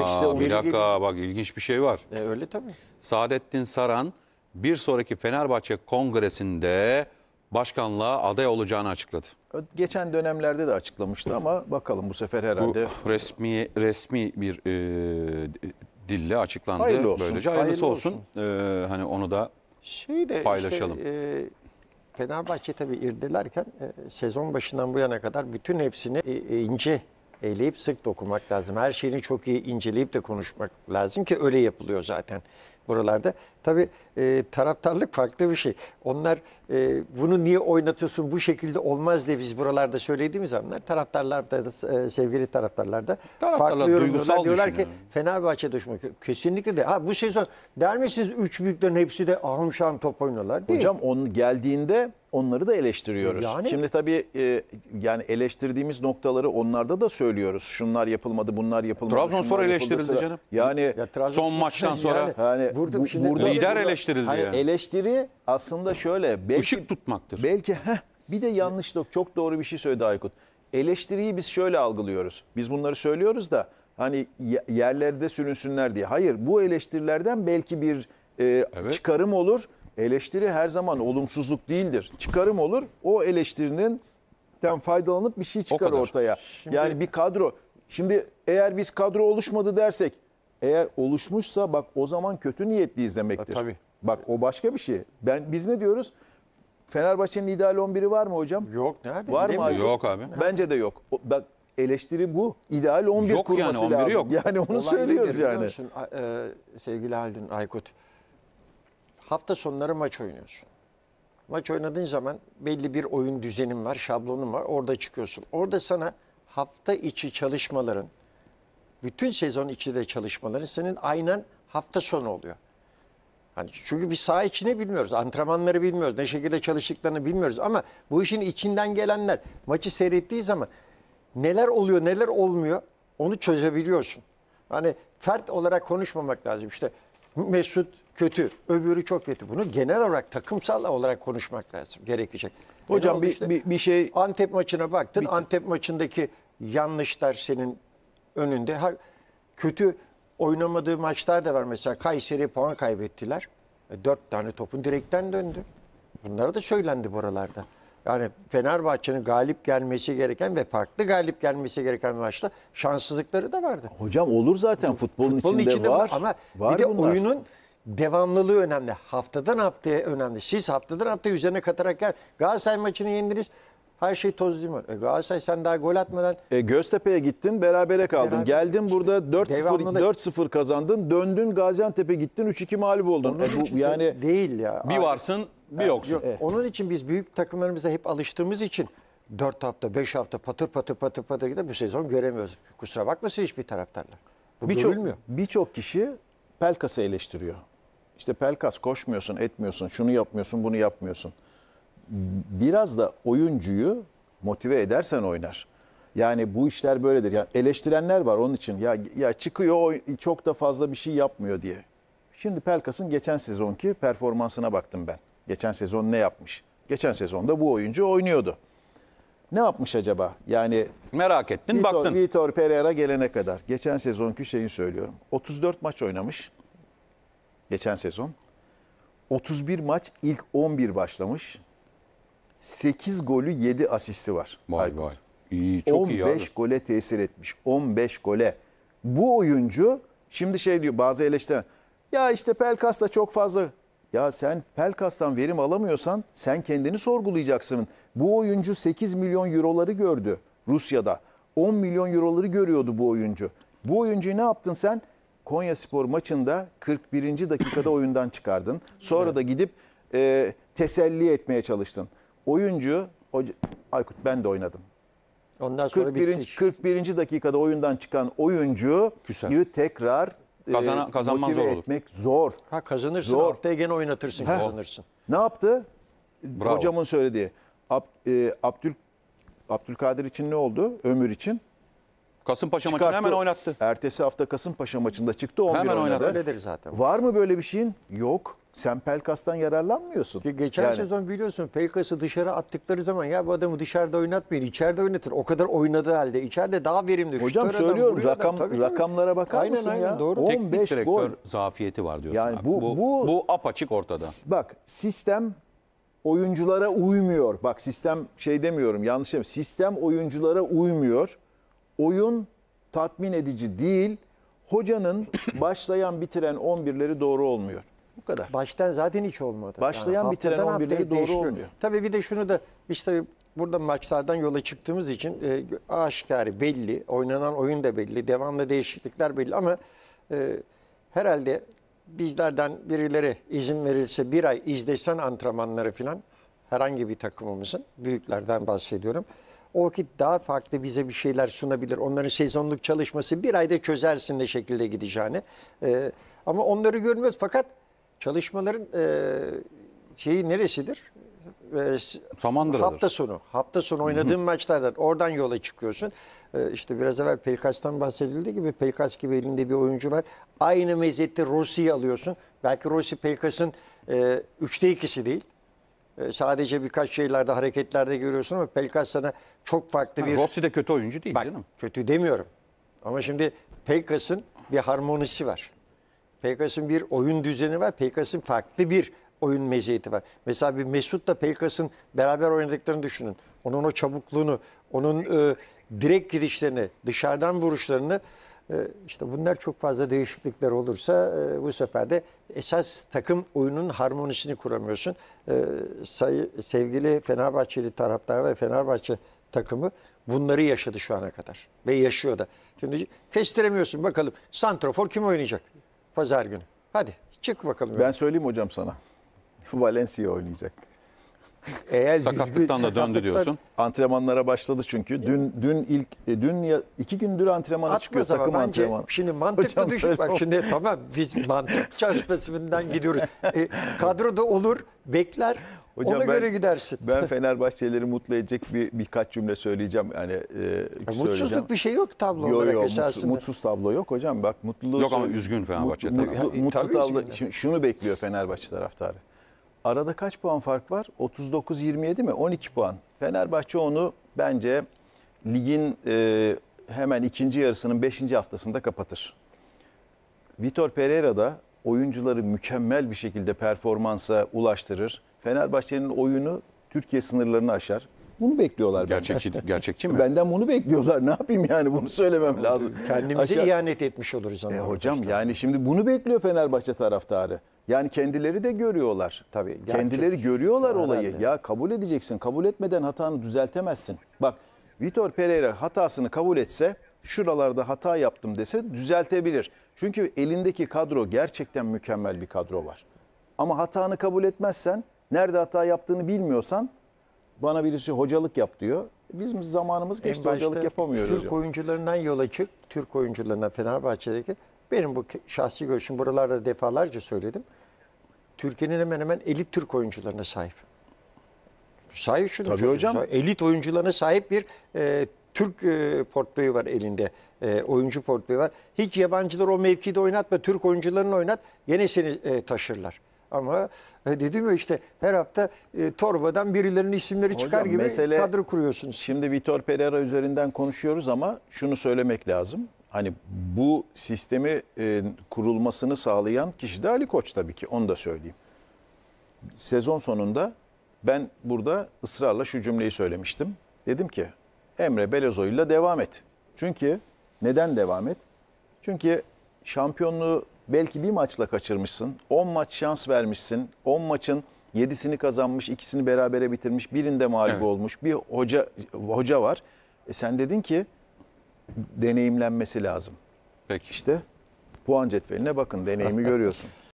İşte bir müzik- dakika bak ilginç bir şey var. E, öyle tabii. Saadettin Saran bir sonraki Fenerbahçe kongresinde başkanlığa aday olacağını açıkladı. Geçen dönemlerde de açıklamıştı ama bakalım bu sefer Bu herhalde resmi resmi bir e, dille açıklandı. Hayırlı olsun, Böylece hayırlısı hayırlı olsun. E, hani onu da Şeyi de Paylaşalım. Işte, e, Fenerbahçe tabii irdelerken e, sezon başından bu yana kadar bütün hepsini e, ince eğleyip sık dokunmak lazım. Her şeyini çok iyi inceleyip de konuşmak lazım ki öyle yapılıyor zaten buralarda. Tabii e, taraftarlık farklı bir şey. Onlar e, bunu niye oynatıyorsun bu şekilde olmaz diye biz buralarda söylediğimiz anlar taraftarlar da e, sevgili taraftarlar da farklı yorumluyorlar. Diyorlar ki düşünüyor. Fenerbahçe düşmek kesinlikle de. Ha bu şey sezon der misiniz üç büyüklerin hepsi de ahım şahım top oynuyorlar değil. Hocam onun geldiğinde onları da eleştiriyoruz. Yani- Şimdi tabii e, yani eleştirdiğimiz noktaları onlarda da söylüyoruz. Şunlar yapılmadı, bunlar yapılmadı. Trabzonspor şunlar yapıldı. eleştirildi canım. Yani Ya Son maçtan sonra yani bu- şey lider eleştirildi Hani yani. eleştiri aslında şöyle belki ışık tutmaktır. Belki heh, bir de yanlışlık çok doğru bir şey söyledi Aykut. Eleştiriyi biz şöyle algılıyoruz. Biz bunları söylüyoruz da hani yerlerde sürünsünler diye. Hayır bu eleştirilerden belki bir e, evet. çıkarım olur. Eleştiri her zaman olumsuzluk değildir. Çıkarım olur. O eleştirinin faydalanıp bir şey çıkar ortaya. Şimdi... Yani bir kadro. Şimdi eğer biz kadro oluşmadı dersek eğer oluşmuşsa bak o zaman kötü niyetliyiz demektir. Ha, e, tabii. Bak o başka bir şey. Ben biz ne diyoruz? Fenerbahçe'nin ideal 11'i var mı hocam? Yok nerede? Var mı abi? Yok abi. Bence de yok. O, bak eleştiri bu. İdeal 11 yok kurması yani, 11 lazım. Yok. Yani onu Olay söylüyoruz nedir, yani. Musun, e, sevgili Haldun Aykut. Hafta sonları maç oynuyorsun. Maç oynadığın zaman belli bir oyun düzenin var, şablonun var. Orada çıkıyorsun. Orada sana hafta içi çalışmaların, bütün sezon içi de çalışmaların senin aynen hafta sonu oluyor. Hani çünkü bir saha içini bilmiyoruz, antrenmanları bilmiyoruz, ne şekilde çalıştıklarını bilmiyoruz ama bu işin içinden gelenler maçı seyrettiği zaman neler oluyor, neler olmuyor onu çözebiliyorsun. Hani fert olarak konuşmamak lazım. İşte Mesut kötü, öbürü çok kötü. Bunu genel olarak takımsal olarak konuşmak lazım, gerekecek. Hocam bir, işte, bir, bir şey... Antep maçına baktın, bir... Antep maçındaki yanlışlar senin önünde. Ha, kötü oynamadığı maçlar da var. Mesela Kayseri puan kaybettiler. E, dört tane topun direkten döndü. Bunlara da söylendi buralarda. Yani Fenerbahçe'nin galip gelmesi gereken ve farklı galip gelmesi gereken maçta şanssızlıkları da vardı. Hocam olur zaten futbolun, futbolun içinde, içinde var. Ama var bir de bunlar. oyunun devamlılığı önemli. Haftadan haftaya önemli. Siz haftadan haftaya üzerine katarak gel. Galatasaray maçını yendiniz. Her şey toz değil mi? E, Galatasaray sen daha gol atmadan E, Göztepe'ye gittin berabere kaldın. Berabere Geldin işte. burada 4-0 4-0 kazandın. Döndün Gaziantep'e gittin 3-2 mağlup oldun. E, bu yani değil ya. Bir Abi, varsın bir yoksun. yok. Eh. Onun için biz büyük takımlarımıza hep alıştığımız için 4 hafta 5 hafta patır patır patır patır gidip bir sezon göremiyoruz. Kusura bakmasın hiçbir taraftarlar. Bu Birçok görülmüyor. birçok kişi Pelkas'ı eleştiriyor. İşte Pelkas koşmuyorsun, etmiyorsun, şunu yapmıyorsun, bunu yapmıyorsun biraz da oyuncuyu motive edersen oynar. Yani bu işler böyledir. Yani eleştirenler var onun için. Ya ya çıkıyor çok da fazla bir şey yapmıyor diye. Şimdi Pelkas'ın geçen sezonki performansına baktım ben. Geçen sezon ne yapmış? Geçen sezonda bu oyuncu oynuyordu. Ne yapmış acaba? Yani merak ettin, Vitor, baktın. Vitor Pereira gelene kadar geçen sezonki şeyi söylüyorum. 34 maç oynamış. Geçen sezon 31 maç ilk 11 başlamış. 8 golü 7 asisti var. Vay Aykut. vay. İyi, çok 15 iyi abi. gole tesir etmiş. 15 gole. Bu oyuncu şimdi şey diyor bazı eleştiren. Ya işte da çok fazla ya sen Pelkas'tan verim alamıyorsan sen kendini sorgulayacaksın. Bu oyuncu 8 milyon euroları gördü Rusya'da. 10 milyon euroları görüyordu bu oyuncu. Bu oyuncuyu ne yaptın sen? Konya Spor maçında 41. dakikada oyundan çıkardın. Sonra da gidip e, teselli etmeye çalıştın oyuncu hoca, Aykut ben de oynadım. Ondan sonra 41. bitti. 41. dakikada oyundan çıkan oyuncu Küser. tekrar e, Kazana- kazanman zor olur. etmek zor. Ha kazanırsın Zor. haftaya gene oynatırsın kazanırsın. Ne yaptı? Bravo. Hocamın söylediği. Ab, e, Abdül Abdülkadir için ne oldu? Ömür için. Kasımpaşa maçını hemen oynattı. Ertesi hafta Kasımpaşa maçında çıktı 11 Hemen oynadı. oynadı. Öyledir zaten. Var mı böyle bir şeyin? Yok. Sen Pelkas'tan yararlanmıyorsun. geçen yani. sezon biliyorsun Pelkas'ı dışarı attıkları zaman ya bu adamı dışarıda oynatmayın içeride oynatır. O kadar oynadığı halde içeride daha verimli. Hocam Şutör söylüyorum adam, rakam adam, tabii, rakamlara tabii. bakar aynen, mısın aynen, ya? Doğru. 15 Teknik direktör zafiyeti var diyorsun. Yani bu, bu, bu, bu apaçık ortada. Bak sistem oyunculara uymuyor. Bak sistem şey demiyorum yanlış demiyorum. Sistem oyunculara uymuyor oyun tatmin edici değil. Hocanın başlayan bitiren 11'leri doğru olmuyor. Bu kadar. Baştan zaten hiç olmadı. Başlayan yani bitiren 11'leri doğru değişmiyor. olmuyor. Tabii bir de şunu da işte burada maçlardan yola çıktığımız için e, aşikar belli. Oynanan oyun da belli. Devamlı değişiklikler belli ama e, herhalde bizlerden birileri izin verilse bir ay izlesen antrenmanları falan herhangi bir takımımızın büyüklerden bahsediyorum. O daha farklı bize bir şeyler sunabilir. Onların sezonluk çalışması bir ayda çözersin de şekilde gideceğini. E, ama onları görmüyoruz fakat çalışmaların e, şeyi neresidir? E, ee, Samandıra'dır. Hafta sonu. Hafta sonu oynadığın maçlardan oradan yola çıkıyorsun. E, işte biraz evvel Pelkas'tan bahsedildiği gibi Pelkas gibi elinde bir oyuncu var. Aynı meziyette Rossi'yi alıyorsun. Belki Rossi Pelkas'ın e, üçte ikisi değil. Ee, sadece birkaç şeylerde hareketlerde görüyorsun ama Pelkas'la çok farklı bir... Rossi de kötü oyuncu değil Bak, canım. Kötü demiyorum. Ama şimdi Pelkas'ın bir harmonisi var. Pelkas'ın bir oyun düzeni var. Pelkas'ın farklı bir oyun meziyeti var. Mesela bir Mesut da Pelkas'ın beraber oynadıklarını düşünün. Onun o çabukluğunu, onun e, direkt gidişlerini, dışarıdan vuruşlarını ee, işte bunlar çok fazla değişiklikler olursa e, bu sefer de esas takım oyunun harmonisini kuramıyorsun. Ee, sayı, sevgili Fenerbahçeli taraftar ve Fenerbahçe takımı bunları yaşadı şu ana kadar ve yaşıyor da. Şimdi kestiremiyorsun bakalım Santrofor kim oynayacak pazar günü? Hadi çık bakalım. Ben söyleyeyim hocam sana. Valencia oynayacak. Eğer Sakatlıktan da döndü diyorsun. Antrenmanlara başladı çünkü. Dün dün ilk e, dün ya iki gündür antrenmana Atma çıkıyor takım bence, Şimdi mantıklı Hocam, düşün. Bak şimdi tamam biz mantık çarşısından gidiyoruz. E, da olur, bekler. Hocam Ona ben, göre gidersin. Ben Fenerbahçeleri mutlu edecek bir birkaç cümle söyleyeceğim. Yani e, e mutsuzluk bir şey yok tablo yo, olarak yo, esasında. Mutsuz, tablo yok hocam. Bak mutluluğu Yok ama üzgün Fenerbahçe mut, e, Mutlu, mutlu tablo. Şimdi şunu bekliyor Fenerbahçe taraftarı. Arada kaç puan fark var? 39-27 mi? 12 puan. Fenerbahçe onu bence ligin e, hemen ikinci yarısının beşinci haftasında kapatır. Vitor Pereira da oyuncuları mükemmel bir şekilde performansa ulaştırır. Fenerbahçe'nin oyunu Türkiye sınırlarını aşar. Bunu bekliyorlar gerçekçi, benden. Gerçekçi mi? Benden bunu bekliyorlar. Ne yapayım yani bunu söylemem lazım. Kendimize Aşağı... ihanet etmiş oluruz E, hocam işte. yani şimdi bunu bekliyor Fenerbahçe taraftarı. Yani kendileri de görüyorlar. Tabii. Ya kendileri görüyorlar olayı. Herhalde. Ya kabul edeceksin. Kabul etmeden hatanı düzeltemezsin. Bak Vitor Pereira hatasını kabul etse şuralarda hata yaptım dese düzeltebilir. Çünkü elindeki kadro gerçekten mükemmel bir kadro var. Ama hatanı kabul etmezsen, nerede hata yaptığını bilmiyorsan bana birisi hocalık yap diyor. Bizim zamanımız geçti hocalık yapamıyoruz. Türk hocam. oyuncularından yola çık, Türk oyuncularına Fenerbahçe'deki benim bu şahsi görüşüm buralarda defalarca söyledim. Türkiye'nin hemen hemen elit Türk oyuncularına sahip. Sahip şunu Tabii hocam. Elit oyuncularına sahip bir e, Türk e, portföyü var elinde. E, oyuncu portföyü var. Hiç yabancılar o mevkide oynatma. Türk oyuncularını oynat. Gene seni e, taşırlar. Ama e, dedim ya işte her hafta e, torbadan birilerinin isimleri Hocam, çıkar gibi mesele, kadro kuruyorsunuz. Şimdi Vitor Pereira üzerinden konuşuyoruz ama şunu söylemek lazım. Hani bu sistemi e, kurulmasını sağlayan kişi de Ali Koç tabii ki onu da söyleyeyim. Sezon sonunda ben burada ısrarla şu cümleyi söylemiştim. Dedim ki Emre Belezoy'la devam et. Çünkü neden devam et? Çünkü şampiyonluğu belki bir maçla kaçırmışsın. 10 maç şans vermişsin. 10 maçın 7'sini kazanmış, ikisini berabere bitirmiş, birinde mağlup evet. olmuş bir hoca hoca var. E sen dedin ki deneyimlenmesi lazım. Peki. İşte puan cetveline bakın deneyimi görüyorsun.